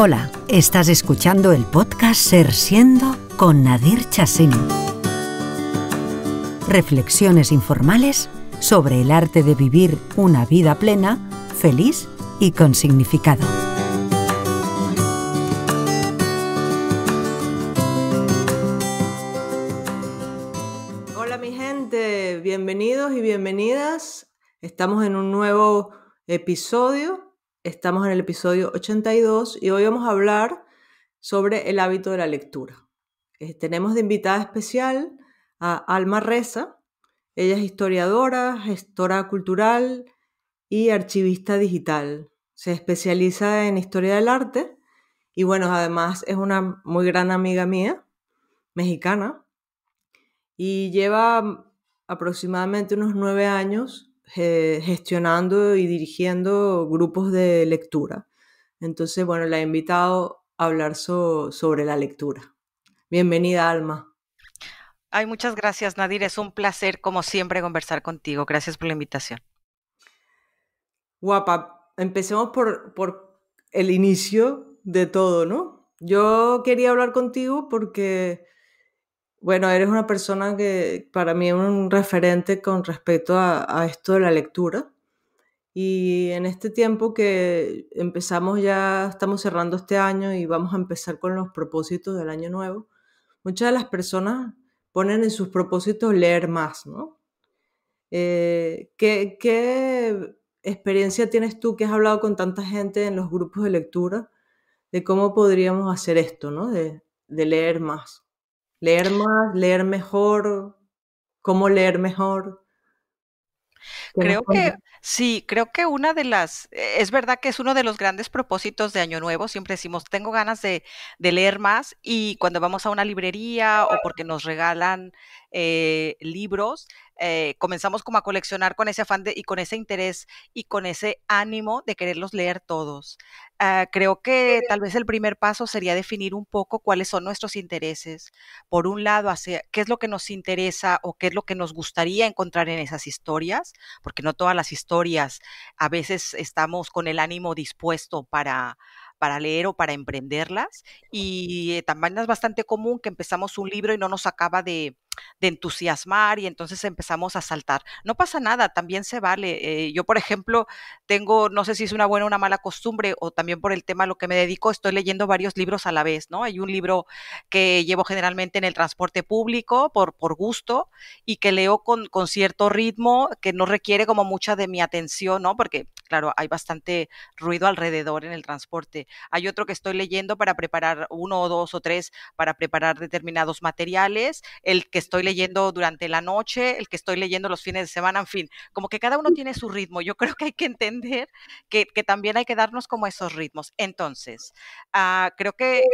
Hola, estás escuchando el podcast Ser Siendo con Nadir Chassin. Reflexiones informales sobre el arte de vivir una vida plena, feliz y con significado. Hola mi gente, bienvenidos y bienvenidas. Estamos en un nuevo episodio Estamos en el episodio 82 y hoy vamos a hablar sobre el hábito de la lectura. Eh, tenemos de invitada especial a Alma Reza. Ella es historiadora, gestora cultural y archivista digital. Se especializa en historia del arte y bueno, además es una muy gran amiga mía, mexicana, y lleva aproximadamente unos nueve años gestionando y dirigiendo grupos de lectura. Entonces, bueno, la he invitado a hablar sobre la lectura. Bienvenida, Alma. Ay, muchas gracias, Nadir. Es un placer, como siempre, conversar contigo. Gracias por la invitación. Guapa, empecemos por, por el inicio de todo, ¿no? Yo quería hablar contigo porque bueno, eres una persona que para mí es un referente con respecto a, esto de la lectura. Y en este tiempo que empezamos ya, estamos cerrando este año y vamos a empezar con los propósitos del año nuevo, muchas de las personas ponen en sus propósitos leer más, ¿no? Eh, ¿qué, experiencia tienes tú que has hablado con tanta gente en los grupos de lectura de cómo podríamos hacer esto, ¿no? de leer más. Leer más, leer mejor, cómo leer mejor. Creo que sí, creo que una de las, e-, es verdad que es uno de los grandes propósitos de Año Nuevo, siempre decimos, tengo ganas de, de leer más y cuando vamos a una librería o porque nos regalan eh, libros, eh, comenzamos como a coleccionar con ese afán y con ese interés y con ese ánimo de quererlos leer todos. Ah, creo que tal vez el primer paso sería definir un poco cuáles son nuestros intereses. Por un lado, qué es lo que nos interesa o qué es lo que nos gustaría encontrar en esas historias, porque no todas las historias a veces estamos con el ánimo dispuesto para para leer o para emprenderlas. Y también es bastante común que empezamos un libro y no nos acaba de, de entusiasmar y entonces empezamos a saltar. No pasa nada, también se vale. Eh, yo, por ejemplo, tengo, no sé si es una buena o una mala costumbre, o también por el tema a lo que me dedico, estoy leyendo varios libros a la vez, ¿no? Hay un libro que llevo generalmente en el transporte público por, por gusto y que leo con, con cierto ritmo que no requiere como mucha de mi atención, ¿no? Porque, claro, hay bastante ruido alrededor en el transporte. Hay otro que estoy leyendo para preparar uno o dos o tres para preparar determinados materiales. El que estoy leyendo durante la noche, el que estoy leyendo los fines de semana, en fin, como que cada uno tiene su ritmo. Yo creo que hay que entender que, también hay que darnos como esos ritmos. Entonces, ah, creo que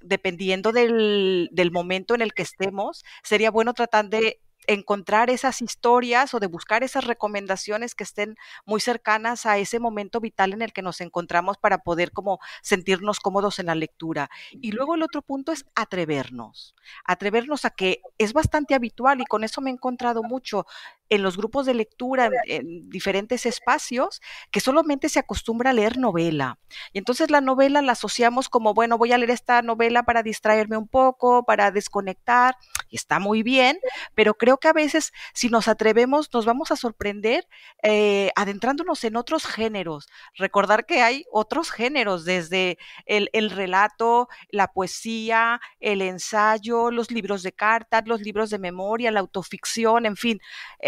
dependiendo del, momento en el que estemos, sería bueno tratar de encontrar esas historias o de buscar esas recomendaciones que estén muy cercanas a ese momento vital en el que nos encontramos para poder como sentirnos cómodos en la lectura. Y luego el otro punto es atrevernos, atrevernos a que es bastante habitual y con eso me he encontrado mucho en los grupos de lectura, en, diferentes espacios, que solamente se acostumbra a leer novela. Y entonces la novela la asociamos como, bueno, voy a leer esta novela para distraerme un poco, para desconectar, y está muy bien, pero creo que a veces si nos atrevemos nos vamos a sorprender eh, adentrándonos en otros géneros. Recordar que hay otros géneros, desde el, relato, la poesía, el ensayo, los libros de cartas, los libros de memoria, la autoficción, en fin.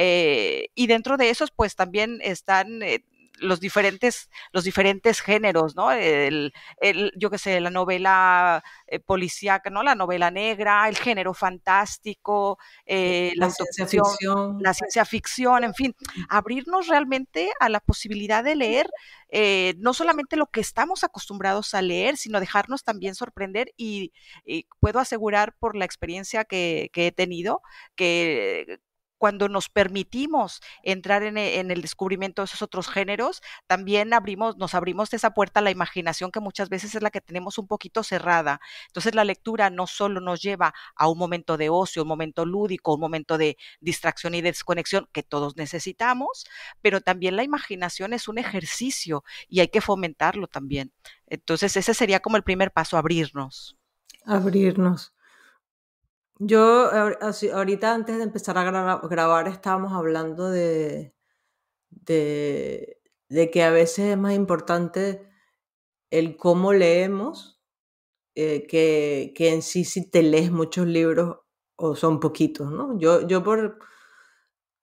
Eh, y dentro de esos, pues también están... Eh, los diferentes, los diferentes géneros, ¿no? yo qué sé, la novela eh, policíaca, ¿no? La novela negra, el género fantástico, la, ciencia ficción. en fin, mm. abrirnos realmente a la posibilidad de leer no solamente lo que estamos acostumbrados a leer, sino dejarnos también sorprender y, puedo asegurar por la experiencia que he tenido que cuando nos permitimos entrar e, en, el descubrimiento de esos otros géneros, también abrimos, nos abrimos de esa puerta a la imaginación que muchas veces es la que tenemos un poquito cerrada. Entonces la lectura no solo nos lleva a un momento de ocio, un momento lúdico, un momento de distracción y desconexión que todos necesitamos, pero también la imaginación es un ejercicio y hay que fomentarlo también. Entonces ese sería como el primer paso, abrirnos. Abrirnos. Yo ahorita antes de empezar a grabar estábamos hablando de, de, que a veces es más importante el cómo leemos eh, que, que, en sí si te lees muchos libros o son poquitos, ¿no? Yo, yo, por,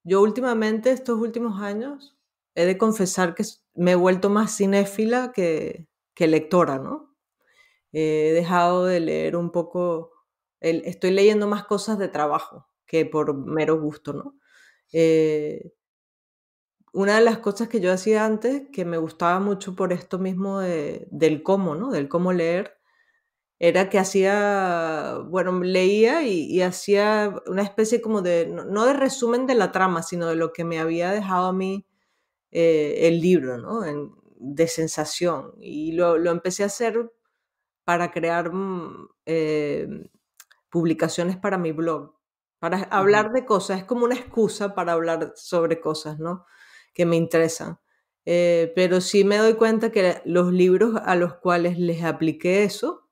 yo últimamente, estos últimos años, he de confesar que me he vuelto más cinéfila que, que lectora, ¿no? He dejado de leer un poco estoy leyendo más cosas de trabajo que por mero gusto, ¿no? Eh, una de las cosas que yo hacía antes, que me gustaba mucho por esto mismo de, del cómo, ¿no? Del cómo leer, era que hacía, bueno, leía y, hacía una especie como de, no, de resumen de la trama, sino de lo que me había dejado a mí eh, el libro, ¿no? de sensación. Y lo, lo, empecé a hacer para crear mm, eh, publicaciones para mi blog, para hablar de cosas, es como una excusa para hablar sobre cosas, ¿no? Que me interesan. Eh, pero sí me doy cuenta que los libros a los cuales les apliqué eso,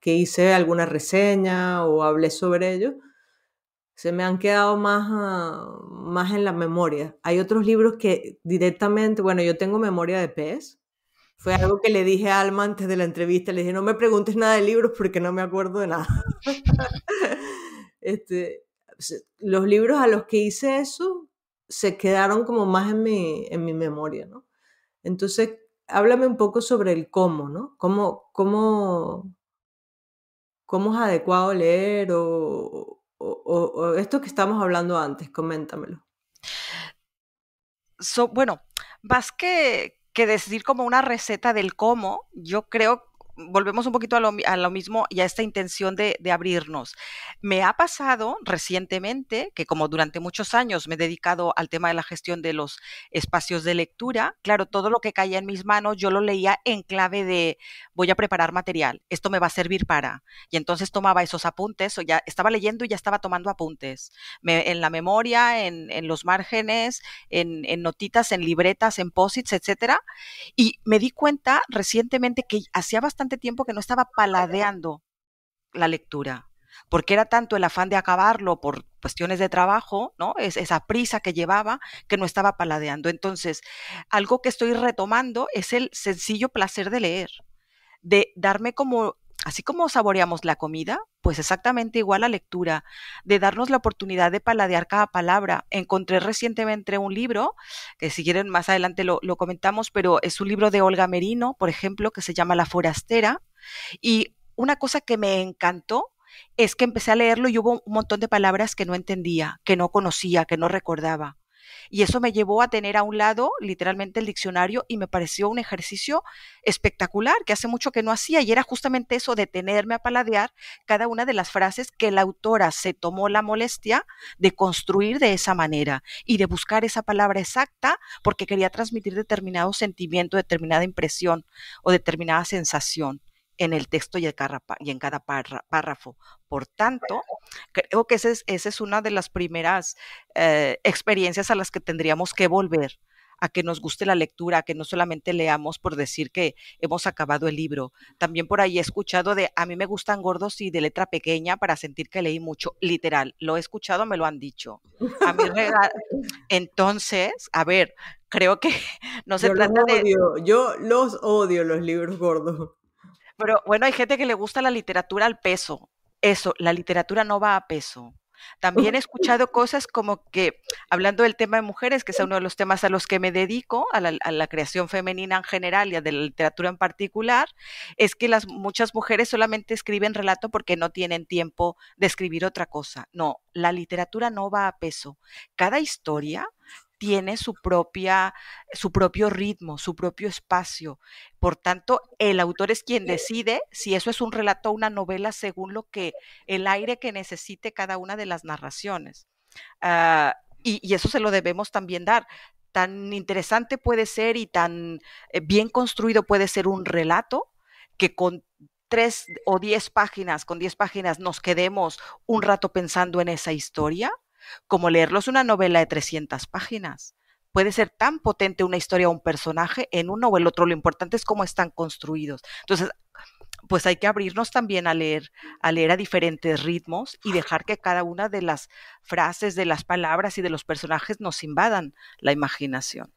que hice alguna reseña o hablé sobre ellos, se me han quedado más, ah, más en la memoria. Hay otros libros que directamente, bueno, yo tengo memoria de pez, fue algo que le dije a Alma antes de la entrevista. Le dije, no me preguntes nada de libros porque no me acuerdo de nada. este, los libros a los que hice eso se quedaron como más en mi, en mi memoria, ¿no? Entonces, háblame un poco sobre el cómo, ¿no? ¿Cómo, cómo, cómo es adecuado leer o, esto que estamos hablando antes? Coméntamelo. So, bueno, vas que, que decir como una receta del cómo, yo creo volvemos un poquito a lo, mismo y a esta intención de, abrirnos. Me ha pasado recientemente que como durante muchos años me he dedicado al tema de la gestión de los espacios de lectura, claro, todo lo que caía en mis manos yo lo leía en clave de voy a preparar material, esto me va a servir para. Y entonces tomaba esos apuntes, o ya estaba leyendo y ya estaba tomando apuntes, en la memoria, en, los márgenes, en, en notitas, en libretas, en posits, etcétera. Y me di cuenta recientemente que hacía bastante tiempo que no estaba paladeando la lectura, porque era tanto el afán de acabarlo por cuestiones de trabajo, ¿no? Es, esa prisa que llevaba que no estaba paladeando. Entonces, algo que estoy retomando es el sencillo placer de leer, de darme como así como saboreamos la comida, pues exactamente igual la lectura, de darnos la oportunidad de paladear cada palabra. Encontré recientemente un libro, que si quieren más adelante lo, lo comentamos, pero es un libro de Olga Merino, por ejemplo, que se llama La Forastera. Y una cosa que me encantó es que empecé a leerlo y hubo un montón de palabras que no entendía, que no conocía, que no recordaba. Y eso me llevó a tener a un lado literalmente el diccionario y me pareció un ejercicio espectacular que hace mucho que no hacía y era justamente eso, detenerme a paladear cada una de las frases que la autora se tomó la molestia de construir de esa manera y de buscar esa palabra exacta porque quería transmitir determinado sentimiento, determinada impresión o determinada sensación en el texto y, en cada párrafo. Por tanto, creo que esa es, una de las primeras eh, experiencias a las que tendríamos que volver a que nos guste la lectura, a que no solamente leamos por decir que hemos acabado el libro. También por ahí he escuchado de a mí me gustan gordos y de letra pequeña para sentir que leí mucho. Literal, lo he escuchado, me lo han dicho. Entonces, a ver, creo que no se trata de. Yo los odio los libros gordos. Pero bueno, hay gente que le gusta la literatura al peso. Eso, la literatura no va a peso. También he escuchado cosas como que, hablando del tema de mujeres, que es uno de los temas a los que me dedico, a la, creación femenina en general y a la literatura en particular, es que las, muchas mujeres solamente escriben relato porque no tienen tiempo de escribir otra cosa. No, la literatura no va a peso. Cada historia, tiene su, propia, su propio ritmo, su propio espacio. Por tanto, el autor es quien decide si eso es un relato o una novela según lo que el aire que necesite cada una de las narraciones. Ah, y, y eso se lo debemos también dar tan interesante puede ser y tan eh, bien construido puede ser un relato que con tres o diez páginas, con diez páginas nos quedemos un rato pensando en esa historia como leerlos una novela de 300 páginas. Puede ser tan potente una historia o un personaje en uno o el otro. Lo importante es cómo están construidos. Entonces, pues hay que abrirnos también a leer, a leer a diferentes ritmos y dejar que cada una de las frases, de las palabras y de los personajes nos invadan la imaginación.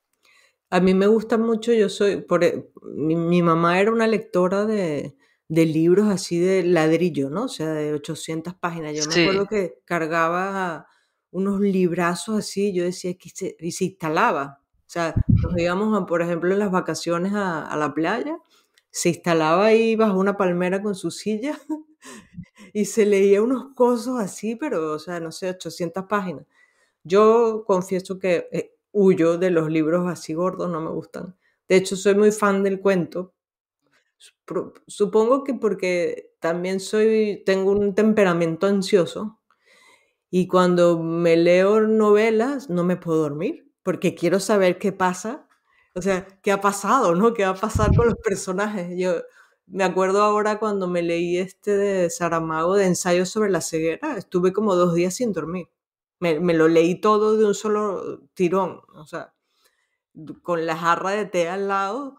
A mí me gusta mucho, yo soy, por, e, mi, mamá era una lectora de, de, libros así de ladrillo, ¿no? O sea, de 800 páginas. Yo no me acuerdo que cargaba unos librazos así, yo decía que se, y se instalaba. O sea, nos íbamos, por ejemplo, en las vacaciones a, la playa, se instalaba ahí bajo una palmera con su silla y se leía unos cosos así, pero, o sea, no sé, 800 páginas. Yo confieso que eh, huyo de los libros así gordos, no me gustan. De hecho, soy muy fan del cuento. Supongo que porque también soy, tengo un temperamento ansioso y cuando me leo novelas, no me puedo dormir porque quiero saber qué pasa, o sea, qué ha pasado, ¿no? ¿Qué va a pasar con los personajes? Yo me acuerdo ahora cuando me leí este de Saramago de ensayo sobre la ceguera, estuve como dos días sin dormir. Me, me lo leí todo de un solo tirón, o sea, con la jarra de té al lado,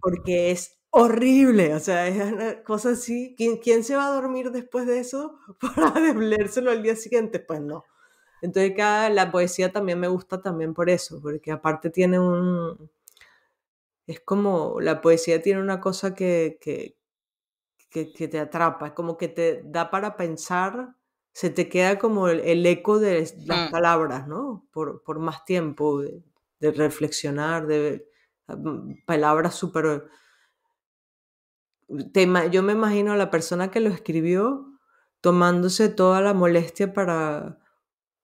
porque es horrible, o sea, es una cosa así. ¿Quién, se va a dormir después de eso para leérselo al día siguiente? Pues no. Entonces cada, la poesía también me gusta también por eso, porque aparte tiene un... Es como, la poesía tiene una cosa que, que, te atrapa, es como que te da para pensar, se te queda como el, eco de las mm. palabras, ¿no? Por, por más tiempo, de, reflexionar, de, de mm, palabras súper yo me imagino a la persona que lo escribió tomándose toda la molestia para,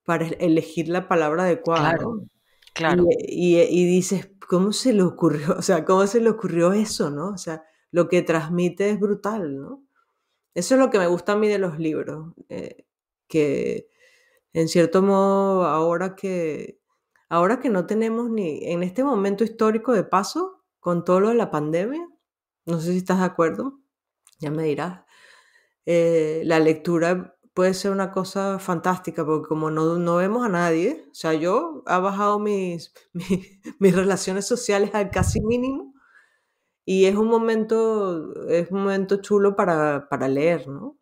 para elegir la palabra adecuada. Claro, claro. Eh, y, dices, ¿cómo se le ocurrió? O sea, ¿cómo se le ocurrió eso, no? O sea, lo que transmite es brutal, ¿no? Eso es lo que me gusta a mí de los libros, eh, que en cierto modo ahora que, ahora que no tenemos ni, en este momento histórico de paso, con todo lo de la pandemia, no sé si estás de acuerdo, ya me dirás. Eh, la lectura puede ser una cosa fantástica, porque como no, vemos a nadie, o sea, yo he bajado mis, mis, relaciones sociales al casi mínimo y es un momento, es un momento chulo para, para leer, ¿no?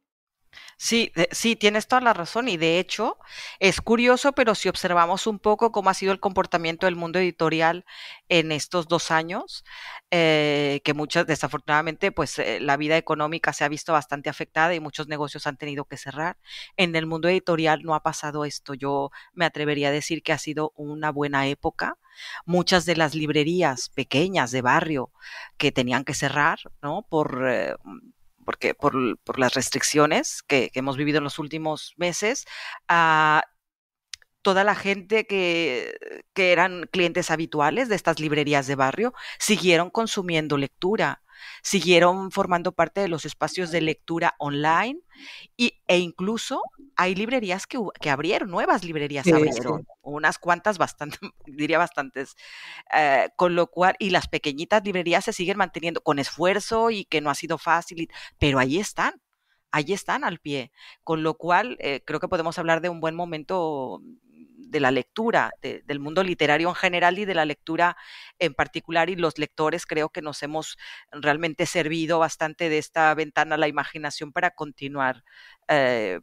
Sí, sí, tienes toda la razón y de hecho es curioso, pero si observamos un poco cómo ha sido el comportamiento del mundo editorial en estos dos años, eh, que muchas, desafortunadamente, pues eh, la vida económica se ha visto bastante afectada y muchos negocios han tenido que cerrar. En el mundo editorial no ha pasado esto. Yo me atrevería a decir que ha sido una buena época muchas de las librerías pequeñas de barrio que tenían que cerrar, ¿no? Por, eh, porque por, las restricciones que, hemos vivido en los últimos meses, ah, toda la gente que eran clientes habituales de estas librerías de barrio siguieron consumiendo lectura siguieron formando parte de los espacios de lectura online y, e incluso hay librerías que, abrieron, nuevas librerías abrieron, unas cuantas bastante, diría bastantes, eh, con lo cual, y las pequeñitas librerías se siguen manteniendo con esfuerzo y que no ha sido fácil, pero ahí están. ahí están al pie, con lo cual eh, creo que podemos hablar de un buen momento de la lectura, del mundo literario en general y de la lectura en particular. Y los lectores creo que nos hemos realmente servido bastante de esta ventana a la imaginación para continuar. Eh,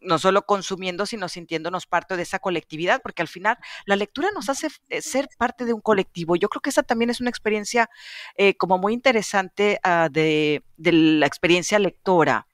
no solo consumiendo, sino sintiéndonos parte de esa colectividad, porque al final la lectura nos hace eh, ser parte de un colectivo. Yo creo que esa también es una experiencia eh, como muy interesante ah, de, la experiencia lectora.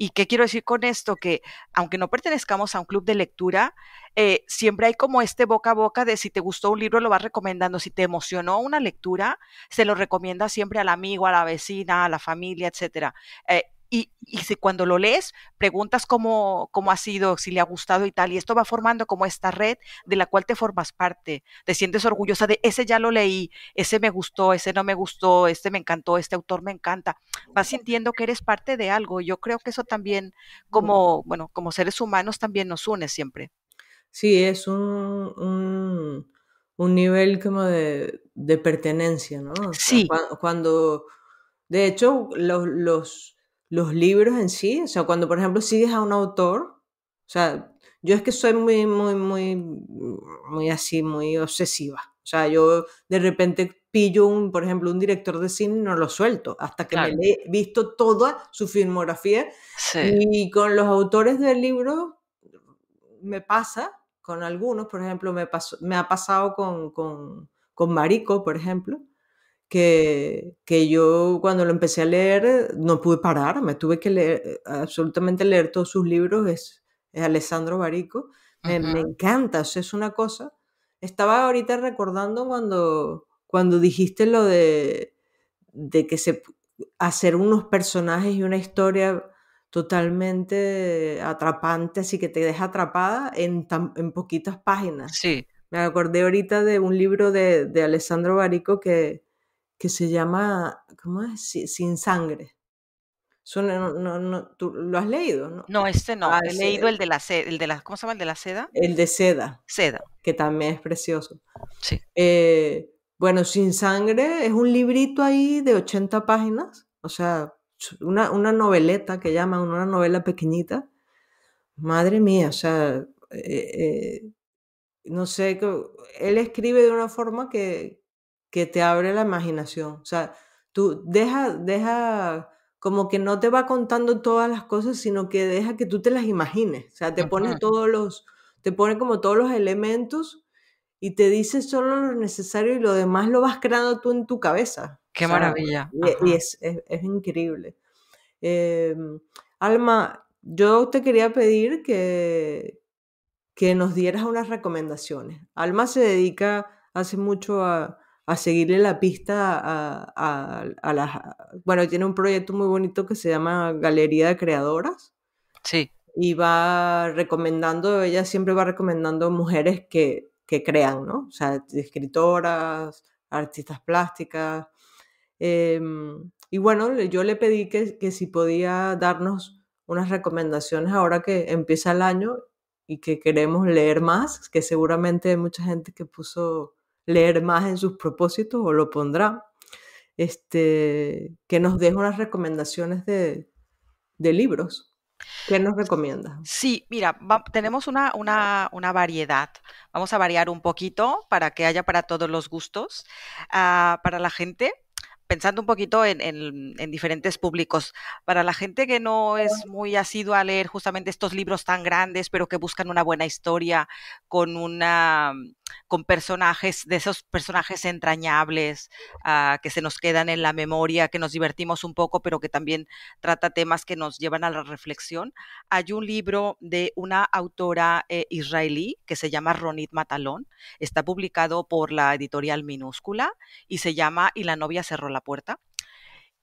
¿Y qué quiero decir con esto? Que aunque no pertenezcamos a un club de lectura, eh, siempre hay como este boca a boca de si te gustó un libro lo vas recomendando, si te emocionó una lectura, se lo recomienda siempre al amigo, a la vecina, a la familia, etcétera. Eh, y, y si cuando lo lees, preguntas cómo, cómo ha sido, si le ha gustado y tal. Y esto va formando como esta red de la cual te formas parte. Te sientes orgullosa de ese ya lo leí, ese me gustó, ese no me gustó, este me encantó, este autor me encanta. Vas sintiendo que eres parte de algo. Yo creo que eso también, como, bueno, como seres humanos, también nos une siempre. Sí, es un, un, nivel como de, pertenencia, ¿no? sí. Cuando, de hecho, los los libros en sí, o sea, cuando por ejemplo sigues a un autor, o sea, yo es que soy muy, muy, muy, muy así, muy obsesiva. O sea, yo de repente pillo, un, por ejemplo, un director de cine y no lo suelto hasta que he visto toda su filmografía. Y con los autores del libro me pasa, con algunos, por ejemplo, me, me ha pasado con, con, con Marico, por ejemplo que, que, yo cuando lo empecé a leer eh, no pude parar, me tuve que leer, eh, absolutamente leer todos sus libros, es, es Alessandro Barico, me, encanta, o sea, es una cosa. Estaba ahorita recordando cuando, cuando dijiste lo de, de que se hacer unos personajes y una historia totalmente atrapante, así que te deja atrapada en, en poquitas páginas. Sí. Me acordé ahorita de un libro de, de Alessandro Barico que, que se llama, ¿cómo es? Sin sangre. ¿Tú lo has leído? No, este no. Ah, he leído el de, la seda, ¿cómo se llama? El de la seda. El de seda. Seda. Que también es precioso. Sí. Eh, bueno, Sin Sangre es un librito ahí de 80 páginas, o sea, una, una noveleta que llaman, una novela pequeñita. Madre mía, o sea, eh, eh, no sé, él escribe de una forma que, que te abre la imaginación. O sea, tú deja, deja como que no te va contando todas las cosas, sino que deja que tú te las imagines. O sea, te pone todos los, te pone como todos los elementos y te dice solo lo necesario y lo demás lo vas creando tú en tu cabeza. Qué maravilla. Y, es, es, increíble. Em, Alma, yo te quería pedir que, que nos dieras unas recomendaciones. Alma se dedica hace mucho a, a seguirle la pista a, a, las... Bueno, tiene un proyecto muy bonito que se llama Galería de Creadoras. Sí. Y va recomendando, ella siempre va recomendando mujeres que, que crean, ¿no? O sea, escritoras, artistas plásticas. Em, y bueno, yo le pedí que, que si podía darnos unas recomendaciones ahora que empieza el año y que queremos leer más, que seguramente hay mucha gente que puso leer más en sus propósitos o lo pondrá, este, que nos deje unas recomendaciones de, libros. ¿Qué nos recomienda? Sí, mira, tenemos una, variedad. Vamos a variar un poquito para que haya para todos los gustos, ah, para la gente pensando un poquito en, diferentes públicos. Para la gente que no es muy asidua a leer justamente estos libros tan grandes, pero que buscan una buena historia con una con personajes, de esos personajes entrañables ah, que se nos quedan en la memoria, que nos divertimos un poco, pero que también trata temas que nos llevan a la reflexión. Hay un libro de una autora eh, israelí que se llama Ronit Matalón, está publicado por la editorial Minúscula y se llama Y la novia cerró la puerta.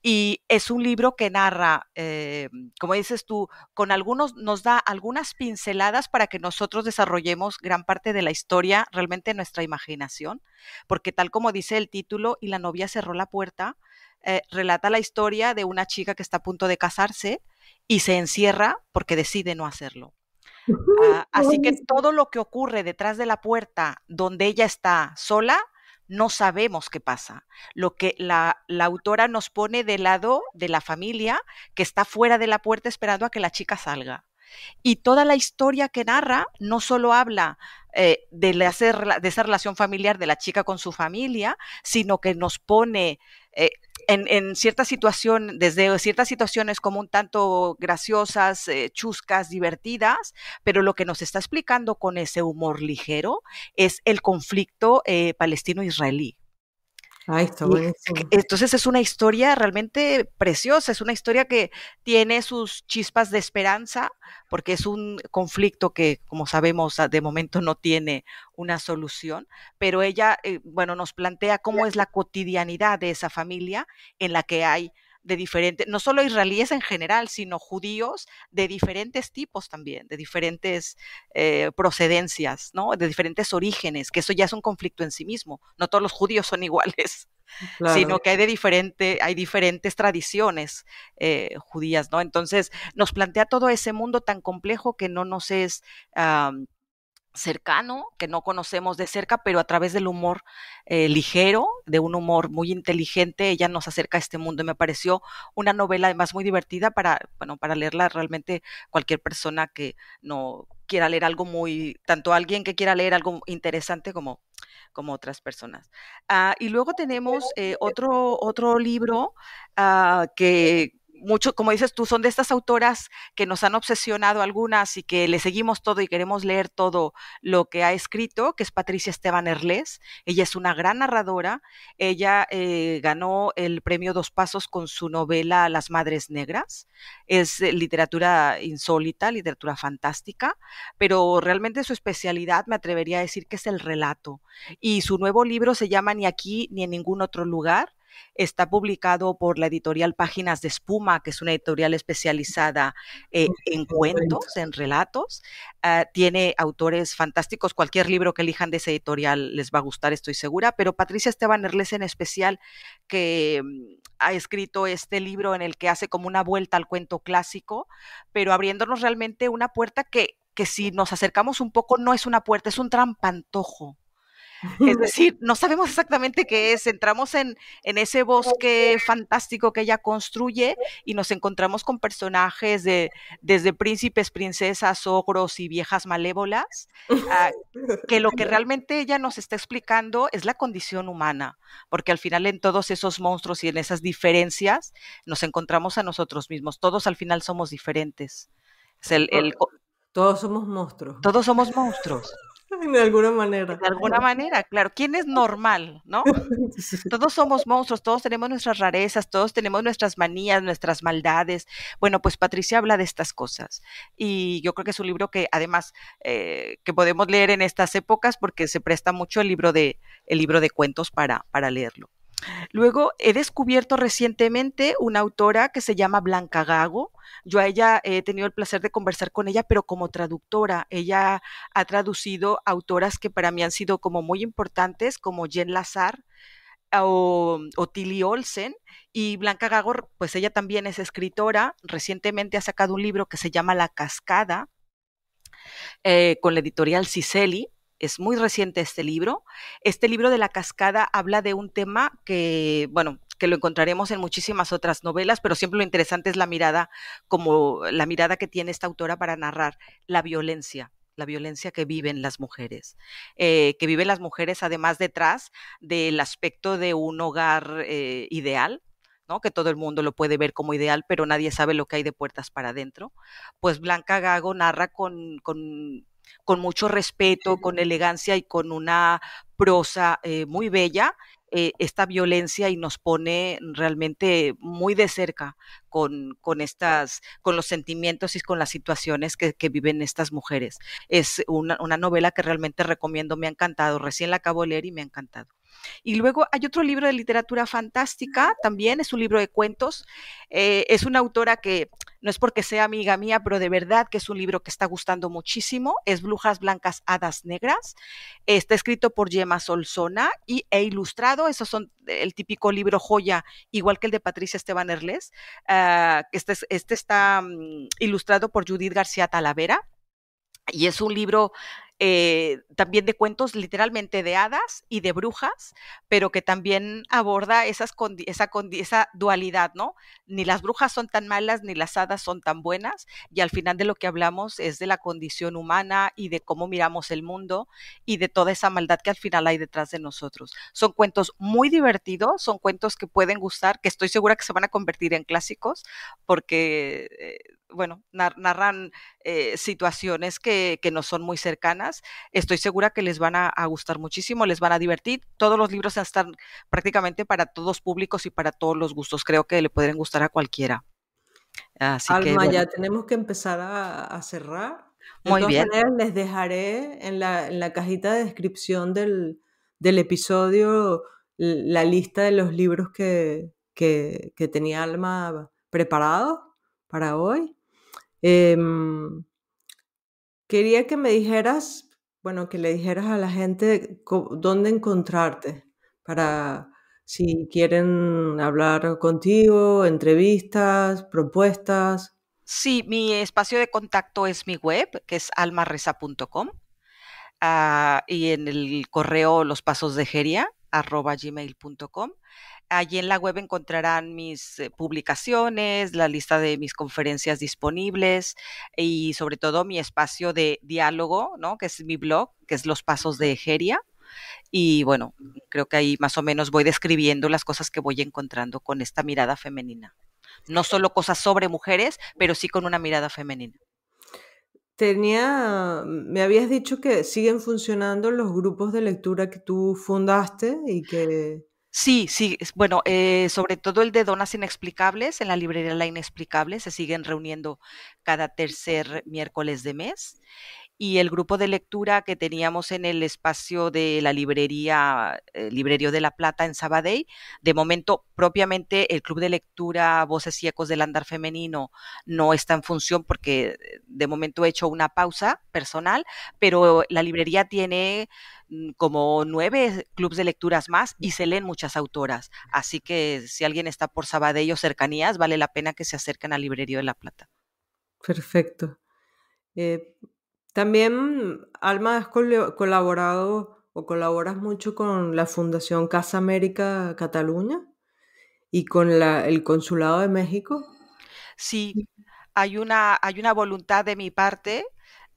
Y es un libro que narra, eh, como dices tú, con algunos, nos da algunas pinceladas para que nosotros desarrollemos gran parte de la historia, realmente nuestra imaginación, porque tal como dice el título, y la novia cerró la puerta, eh, relata la historia de una chica que está a punto de casarse y se encierra porque decide no hacerlo. Ah, así que todo lo que ocurre detrás de la puerta donde ella está sola no sabemos qué pasa. Lo que la, autora nos pone del lado de la familia que está fuera de la puerta esperando a que la chica salga. Y toda la historia que narra no solo habla eh, de, la, de, esa relación familiar de la chica con su familia, sino que nos pone eh, en, cierta situación, desde ciertas situaciones como un tanto graciosas, eh, chuscas, divertidas, pero lo que nos está explicando con ese humor ligero es el conflicto eh, palestino-israelí. Entonces es una historia realmente preciosa, es una historia que tiene sus chispas de esperanza, porque es un conflicto que, como sabemos, de momento no tiene una solución, pero ella, eh, bueno, nos plantea cómo es la cotidianidad de esa familia en la que hay de diferentes, no solo israelíes en general, sino judíos de diferentes tipos también, de diferentes eh, procedencias, ¿no? De diferentes orígenes, que eso ya es un conflicto en sí mismo. No todos los judíos son iguales, mm, sino que hay de diferente, hay diferentes tradiciones eh, judías, ¿no? Entonces, nos plantea todo ese mundo tan complejo que no nos es cercano, que no conocemos de cerca, pero a través del humor eh, ligero, de un humor muy inteligente, ella nos acerca a este mundo. Y me pareció una novela además muy divertida para, bueno, para leerla realmente cualquier persona que no quiera leer algo muy, tanto alguien que quiera leer algo interesante como, como otras personas. Ah, y luego tenemos eh, otro, otro libro ah, que como dices tú, son de estas autoras que nos han obsesionado algunas y que le seguimos todo y queremos leer todo lo que ha escrito, que es Patricia Esteban Erles. Ella es una gran narradora. Ella eh, ganó el premio Dos Pasos con su novela Las Madres Negras. Es eh, literatura insólita, literatura fantástica, pero realmente su especialidad me atrevería a decir que es el relato. Y su nuevo libro se llama Ni aquí ni en ningún otro lugar Está publicado por la editorial Páginas de Espuma, que es una editorial especializada eh, en cuentos, en relatos. Ah, tiene autores fantásticos. Cualquier libro que elijan de esa editorial les va a gustar, estoy segura. Pero Patricia Esteban Erles en especial, que mm, ha escrito este libro en el que hace como una vuelta al cuento clásico, pero abriéndonos realmente una puerta que que si nos acercamos un poco no es una puerta, es un trampantojo es decir, no sabemos exactamente qué es. Entramos en, ese bosque fantástico que ella construye y nos encontramos con personajes de, desde príncipes, princesas, ogros y viejas malévolas, ah, que lo que realmente ella nos está explicando es la condición humana, porque al final en todos esos monstruos y en esas diferencias nos encontramos a nosotros mismos. Todos al final somos diferentes. todos somos monstruos. Todos somos monstruos. De alguna manera. De alguna manera, claro. ¿Quién es normal, no? Todos somos monstruos, todos tenemos nuestras rarezas, todos tenemos nuestras manías, nuestras maldades. Bueno, pues Patricia habla de estas cosas. Y yo creo que es un libro que además eh, que podemos leer en estas épocas porque se presta mucho el libro de, el libro de cuentos para, para leerlo. Luego he descubierto recientemente una autora que se llama Blanca Gago. Yo a ella eh, he tenido el placer de conversar con ella, pero como traductora. Ella ha traducido autoras que para mí han sido como muy importantes, como Jen Lazar o, mm, Tilly Olsen. Y Blanca Gago, pues ella también es escritora. Recientemente ha sacado un libro que se llama La Cascada. Eh, con la editorial Ciceli, es muy reciente este libro. Este libro de la cascada habla de un tema que, bueno, que lo encontraremos en muchísimas otras novelas, pero siempre lo interesante es la mirada, como la mirada que tiene esta autora para narrar la violencia la violencia que viven las mujeres, eh, que viven las mujeres además detrás del aspecto de un hogar eh, ideal, ¿no? que todo el mundo lo puede ver como ideal, pero nadie sabe lo que hay de puertas para adentro, pues Blanca Gago narra con con mucho respeto, con elegancia y con una prosa eh, muy bella eh, esta violencia y nos pone realmente muy de cerca con, estas, con los sentimientos y con las situaciones que, viven estas mujeres. Es una, novela que realmente recomiendo, me ha encantado, recién la acabo de leer y me ha encantado. Y luego hay otro libro de literatura fantástica, también es un libro de cuentos, eh, es una autora que no es porque sea amiga mía, pero de verdad que es un libro que está gustando muchísimo. Es Brujas Blancas, Hadas Negras. Está escrito por Gemma Solsona y, e ilustrado. Esos son el típico libro joya, igual que el de Patricia Esteban Erles. Ah, este, este, está mm, ilustrado por Judith García Talavera. Y es un libro eh, también de cuentos literalmente de hadas y de brujas, pero que también aborda esa, dualidad, ¿no? Ni las brujas son tan malas, ni las hadas son tan buenas, y al final de lo que hablamos es de la condición humana y de cómo miramos el mundo y de toda esa maldad que al final hay detrás de nosotros. Son cuentos muy divertidos, son cuentos que pueden gustar, que estoy segura que se van a convertir en clásicos, porque... Eh, bueno, narran eh, situaciones que, que, son muy cercanas. Estoy segura que les van a, gustar muchísimo, les van a divertir. Todos los libros están prácticamente para todos públicos y para todos los gustos. Creo que le pueden gustar a cualquiera. Alma, ya tenemos que empezar a, cerrar. muy bien. les dejaré en la, cajita de descripción del, episodio la lista de los libros que, que tenía Alma preparado para hoy. Em, quería que me dijeras, bueno, que le dijeras a la gente dónde encontrarte para si quieren hablar contigo, entrevistas, propuestas. Sí, mi espacio de contacto es mi web, que es almarresa.com ah, y en el correo los pasos de arroba gmail.com. Allí en la web encontrarán mis eh, publicaciones, la lista de mis conferencias disponibles y sobre todo mi espacio de diálogo, ¿no? que es mi blog, que es Los Pasos de Egeria. Y bueno, creo que ahí más o menos voy describiendo las cosas que voy encontrando con esta mirada femenina. No solo cosas sobre mujeres, pero sí con una mirada femenina. Tenía, me habías dicho que siguen funcionando los grupos de lectura que tú fundaste y que... Sí, sí, bueno, eh, sobre todo el de Donas Inexplicables, en la librería La Inexplicable, se siguen reuniendo cada tercer miércoles de mes y el grupo de lectura que teníamos en el espacio de la librería eh, Librerío de la Plata en Sabadell. De momento, propiamente el club de lectura Voces y Ecos del Andar Femenino no está en función porque eh, de momento he hecho una pausa personal, pero la librería tiene mm, como nueve clubes de lecturas más y se leen muchas autoras. Así que si alguien está por Sabadell o cercanías, vale la pena que se acerquen al Librerio de la Plata. Perfecto. Eh, también, Alma, has colaborado o colaboras mucho con la Fundación Casa América Cataluña y con el Consulado de México. Sí, hay una, hay una voluntad de mi parte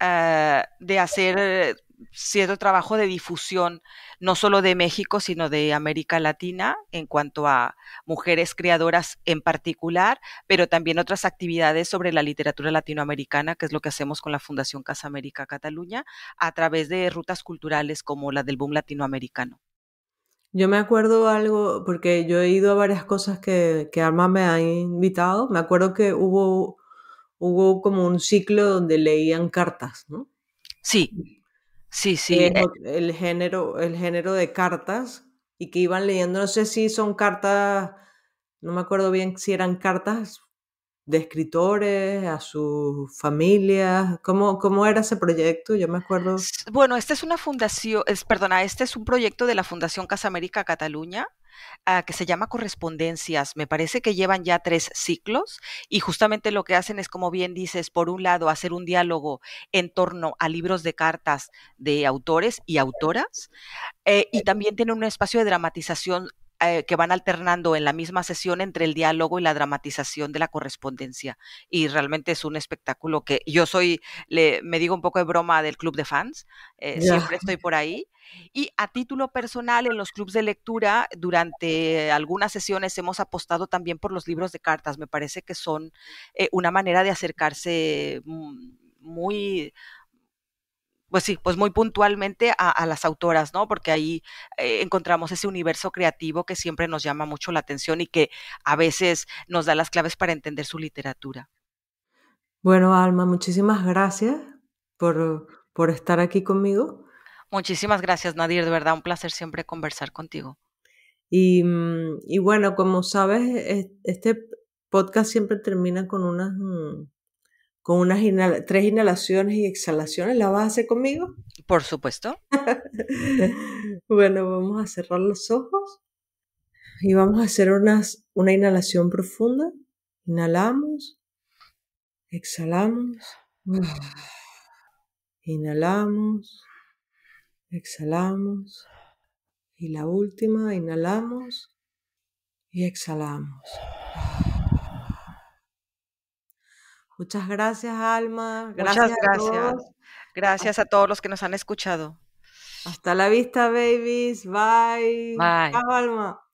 eh, de hacer cierto trabajo de difusión, no solo de México, sino de América Latina, en cuanto a mujeres creadoras en particular, pero también otras actividades sobre la literatura latinoamericana, que es lo que hacemos con la Fundación Casa América Cataluña, a través de rutas culturales como la del boom latinoamericano. Yo me acuerdo algo, porque yo he ido a varias cosas que, que Arma me ha invitado, me acuerdo que hubo, hubo como un ciclo donde leían cartas, ¿no? Sí. Sí, sí. Eh, el, género, el género de cartas y que iban leyendo, no sé si son cartas, no me acuerdo bien si eran cartas de escritores, a sus familias? ¿Cómo, ¿Cómo, era ese proyecto? Yo me acuerdo. Bueno, esta es una fundación, es, perdona, este es un proyecto de la Fundación Casa América Cataluña ah, que se llama Correspondencias. Me parece que llevan ya tres ciclos y justamente lo que hacen es, como bien dices, por un lado, hacer un diálogo en torno a libros de cartas de autores y autoras eh, y eh también tienen un espacio de dramatización eh, que van alternando en la misma sesión entre el diálogo y la dramatización de la correspondencia. Y realmente es un espectáculo que yo soy, le, me digo un poco de broma del club de fans, eh, siempre estoy por ahí. Y a título personal, en los clubes de lectura, durante algunas sesiones hemos apostado también por los libros de cartas. Me parece que son eh, una manera de acercarse mm, muy pues sí, pues muy puntualmente a, las autoras, ¿no? Porque ahí eh, encontramos ese universo creativo que siempre nos llama mucho la atención y que a veces nos da las claves para entender su literatura. Bueno, Alma, muchísimas gracias por, por estar aquí conmigo. Muchísimas gracias, Nadir. De verdad, un placer siempre conversar contigo. Y, mm, y bueno, como sabes, este podcast siempre termina con unas mm, con unas tres inhalaciones y exhalaciones. ¿La vas a hacer conmigo? Por supuesto. bueno, vamos a cerrar los ojos y vamos a hacer unas, una inhalación profunda. Inhalamos, exhalamos, inhalamos, exhalamos. Y la última, inhalamos y exhalamos. Muchas gracias, Alma. Gracias gracias. Gracias a todos los que nos han escuchado. Hasta la vista, babies. Bye. Bye. Alma.